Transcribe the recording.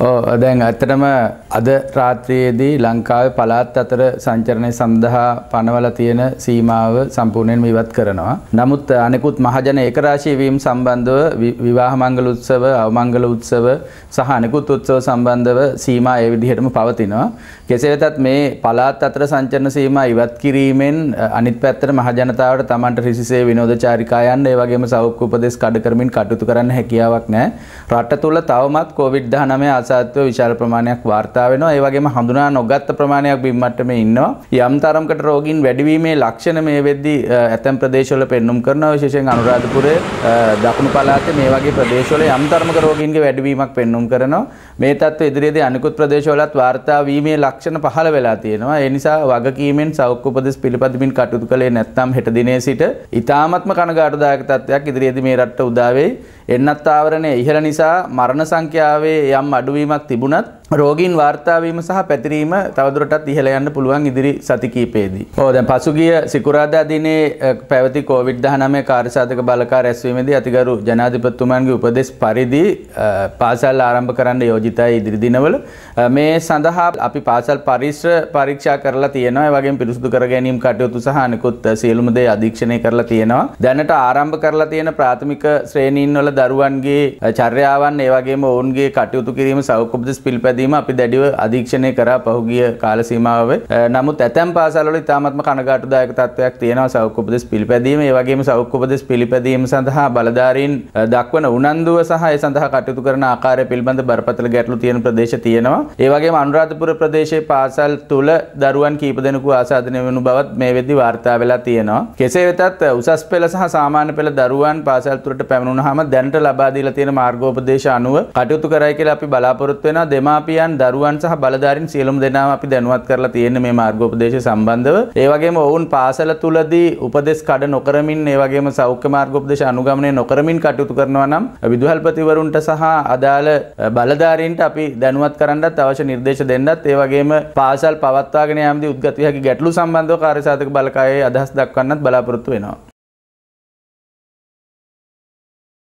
දැන් ඇත්තටම අද රාත්‍රයේදී ලංකාවේ පළාත් අතර සංචරණය සඳහා පනවල තියෙන සීමාව සම්පූර්ණයෙන් ඉවත් කරනවා. නමුත් අනෙකුත් මහජන ඒකරාශී වීම සම්බන්ධව විවාහ මංගල උත්සව, අවමංගල උත්සව සහ අනෙකුත් උත්සව සම්බන්ධව සීමා ඒ විදිහටම පවතිනවා. කෙසේ වෙතත් මේ පළාත් අතර සංචරණ සීමා ඉවත් කිරීමෙන් අනිත් පැත්තට මහජනතාවට Tamanට රිසිසේ විනෝද චාරිකා යන්න, ඒ වගේම සෞඛ්‍ය උපදෙස් කඩ කරමින් කටයුතු කරන්න හැකියාවක් නැහැ. රට තුල තවමත් COVID-19 ආසාත්ව විශාල ප්‍රමාණයක් වාර්තා වෙනවා. ඒ වගේම හඳුනා නොගත් ප්‍රමාණයක් බිම් මට්ටමේ ඉන්නවා. යම් තරමකට රෝගීන් වැඩිවීමේ ලක්ෂණ මේ වෙද්දී ඇතැම් ප්‍රදේශවල පෙන්눔 කරනවා. විශේෂයෙන් අනුරාධපුරයේ දකුණු පළාතේ මේ වගේ ප්‍රදේශවල යම් තරමක රෝගීන්ගේ වැඩිවීමක් පෙන්눔 කරනවා. මේ තත්ත්වය ඉදිරියේදී අනිකුත් ප්‍රදේශවලත් වාර්තා වීමේ ලක්ෂණ පහළ වෙලා තියෙනවා. ඒ නිසා වගකීමෙන් සෞඛ්‍ය උපදෙස් පිළිපදමින් කටයුතු කළේ නැත්නම් හෙට දිනේ සිට ඉතාමත්ම කනගාටුදායක තත්ත්වයක් ඉදිරියේදී මේ රටට උදා වෙයි. එන්නත් ආවරණය ඉහළ නිසා මරණ සංඛ්‍යාවේ යම් අඩුවීමක් තිබුණත් රෝගීන් වාර්තාාවීම සහ පැතිරීම තවදුරටත් ඉහළ යන්න පුළුවන් ඉදිරි සතිකීපේදී. ඕ දැන් පසුගිය සිකුරාදා දිනේ පැවති කෝවිඩ් 19 කාර්යසාධක බලකාර ඇස්වීමේදී අතිගරු ජනාධිපතිතුමන්ගේ උපදෙස් පරිදි පාසල් ආරම්භ කරන්න යෝජිතයි ඉදිරි දිනවල. මේ සඳහා අපි පාසල් පරිශ්‍ර පරීක්ෂා කරලා තියෙනවා. ඒ වගේම පිරිසුදු කර ගැනීම කටයුතු සහ අනිකුත් සියලුම දේ අධීක්ෂණය කරලා තියෙනවා. දැනට ආරම්භ කරලා තියෙන ප්‍රාථමික ශ්‍රේණීන් වල දරුවන්ගේ චර්යාවන් ඒ වගේම ඔවුන්ගේ කටයුතු කිරීම සෞඛ්‍ය උපදෙස් පිළිපැද පැදීම අපි දැඩිව අධීක්ෂණය කරා පහුගිය කාලසීමාව නමුත් ඇතැම් පාසල්වල ඉතාමත්ම කනගාටුදායක තත්ත්වයක් තියෙනවා සෞඛ්‍ය උපදෙස් පිළිපැදීම ඒ වගේම සෞඛ්‍ය උපදෙස් පිළිපැදීම සඳහා බලධාරීන් දක්වන උනන්දුව සහ ඒ සඳහා කටයුතු කරන ආකාරය පිළිබඳ බරපතල ගැටලු තියෙන ප්‍රදේශ තියෙනවා ඒ වගේම අනුරාධපුර ප්‍රදේශයේ පාසල් තුල දරුවන් කීප දෙනෙකු ආසාදනය වෙනු බවත් මේ වෙද්දී වාර්තා වෙලා තියෙනවා කෙසේ වෙතත් උසස් පෙළ සහ සාමාන්‍ය පෙළ දරුවන් පාසල් තුලට පැමිණුණාම දැනට ලබා දීලා තියෙන මාර්ගෝපදේශ අනුව කටයුතු කරයි කියලා අපි බලාපොරොත්තු වෙනවා දෙමාපියන් දෙමාපියන් දරුවන් සහ බලධාරින් සියලුම දෙනාම අපි දැනුවත් කරලා තියෙන්නේ මේ මාර්ගෝපදේශය සම්බන්ධව. ඒ වගේම ඔවුන් පාසල තුලදී උපදෙස් කඩ නොකරමින් ඒ වගේම සෞඛ්‍ය මාර්ගෝපදේශ අනුගමනය නොකරමින් කටයුතු කරනවා නම් විදුහල්පතිවරුන්ට සහ අදාළ බලධාරීන්ට අපි දැනුවත් කරන්නත් අවශ්‍ය නිර්දේශ දෙන්නත් ඒ වගේම පාසල් පවත්වාගෙන යාමදී උද්ගත විහාරයේ ගැටලු සම්බන්ධව කාර්යසාධක බලකායේ අදහස් දක්වන්නත් බලාපොරොත්තු වෙනවා.